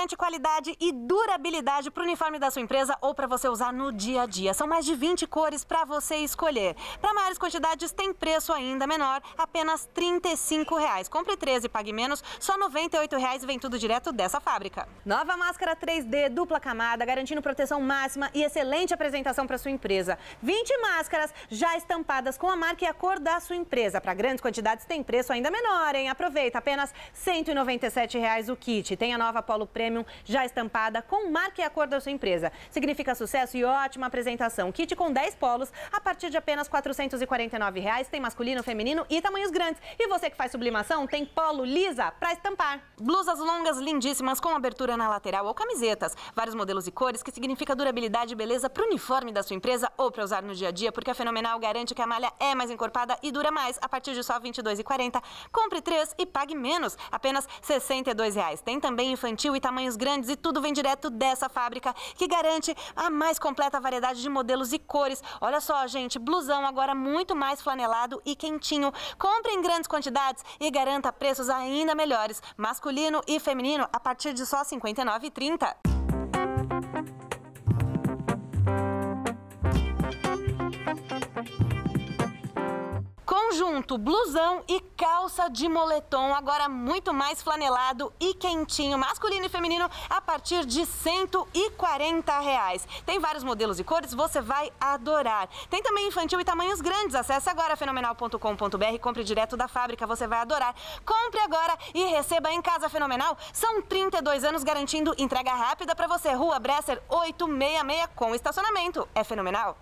garante qualidade e durabilidade para o uniforme da sua empresa ou para você usar no dia a dia. São mais de 20 cores para você escolher. Para maiores quantidades tem preço ainda menor, apenas R$ 35. Reais. Compre 13 e pague menos, só R$ 98,00 reais vem tudo direto dessa fábrica. Nova máscara 3D dupla camada, garantindo proteção máxima e excelente apresentação para sua empresa. 20 máscaras já estampadas com a marca e a cor da sua empresa. Para grandes quantidades tem preço ainda menor, hein? Aproveita, apenas R$ 197,00 reais o kit. Tem a nova Polo Premium Premium já estampada com marca e a cor da sua empresa. Significa sucesso e ótima apresentação. Kit com 10 polos a partir de apenas R$ 449,00. Reais. Tem masculino, feminino e tamanhos grandes. E você que faz sublimação tem polo lisa para estampar. Blusas longas lindíssimas com abertura na lateral ou camisetas. Vários modelos e cores que significa durabilidade e beleza para o uniforme da sua empresa ou para usar no dia a dia, porque a Fenomenal garante que a malha é mais encorpada e dura mais a partir de só R$ 22,40. Compre três e pague menos, apenas R$ 62,00. Reais. Tem também infantil e tamanho tamanhos grandes e tudo vem direto dessa fábrica que garante a mais completa variedade de modelos e cores. Olha só, gente, blusão agora muito mais flanelado e quentinho. Compre em grandes quantidades e garanta preços ainda melhores. Masculino e feminino a partir de só R$ 59,30. Conjunto, blusão e calça de moletom, agora muito mais flanelado e quentinho, masculino e feminino, a partir de 140 reais. Tem vários modelos e cores, você vai adorar. Tem também infantil e tamanhos grandes. Acesse agora fenomenal.com.br, compre direto da fábrica, você vai adorar. Compre agora e receba em casa Fenomenal. São 32 anos garantindo entrega rápida para você. Rua Bresser 866 com estacionamento. É fenomenal.